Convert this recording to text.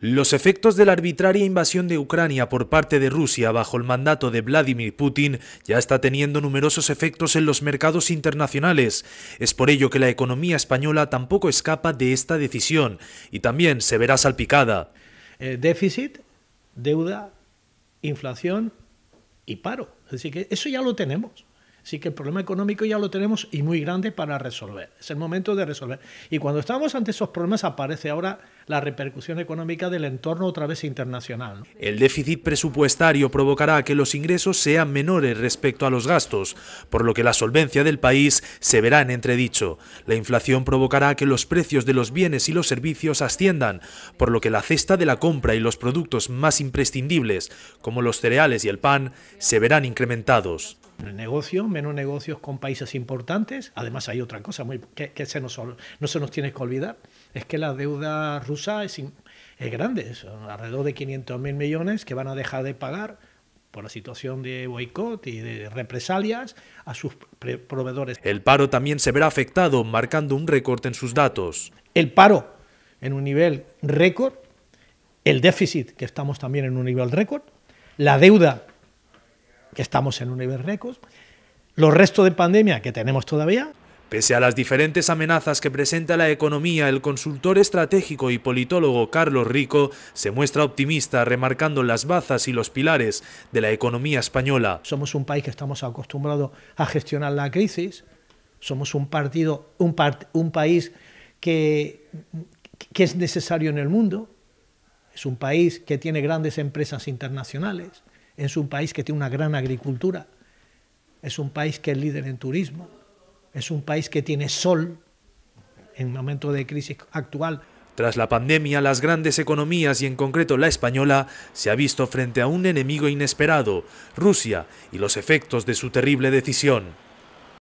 Los efectos de la arbitraria invasión de Ucrania por parte de Rusia bajo el mandato de Vladimir Putin ya está teniendo numerosos efectos en los mercados internacionales. Es por ello que la economía española tampoco escapa de esta decisión y también se verá salpicada. Eh, déficit, deuda, inflación y paro. Así que eso ya lo tenemos. Así que el problema económico ya lo tenemos y muy grande para resolver. Es el momento de resolver. Y cuando estamos ante esos problemas aparece ahora la repercusión económica del entorno otra vez internacional. El déficit presupuestario provocará que los ingresos sean menores respecto a los gastos, por lo que la solvencia del país se verá en entredicho. La inflación provocará que los precios de los bienes y los servicios asciendan, por lo que la cesta de la compra y los productos más imprescindibles, como los cereales y el pan, se verán incrementados el negocio, menos negocios con países importantes. Además hay otra cosa que, se no se nos tiene que olvidar, es que la deuda rusa es, grande, son alrededor de 500.000 millones que van a dejar de pagar por la situación de boicot y de represalias a sus proveedores. El paro también se verá afectado, marcando un récord en sus datos. El paro en un nivel récord, el déficit que estamos también en un nivel récord, la deuda que estamos en un nivel récord, los restos de pandemia que tenemos todavía. Pese a las diferentes amenazas que presenta la economía, el consultor estratégico y politólogo Carlos Rico se muestra optimista remarcando las bazas y los pilares de la economía española. Somos un país que estamos acostumbrados a gestionar la crisis, somos un partido, un país que, que es necesario en el mundo, es un país que tiene grandes empresas internacionales, es un país que tiene una gran agricultura, es un país que es líder en turismo, es un país que tiene sol en momento de crisis actual. Tras la pandemia, las grandes economías y en concreto la española se ha visto frente a un enemigo inesperado, Rusia, y los efectos de su terrible decisión.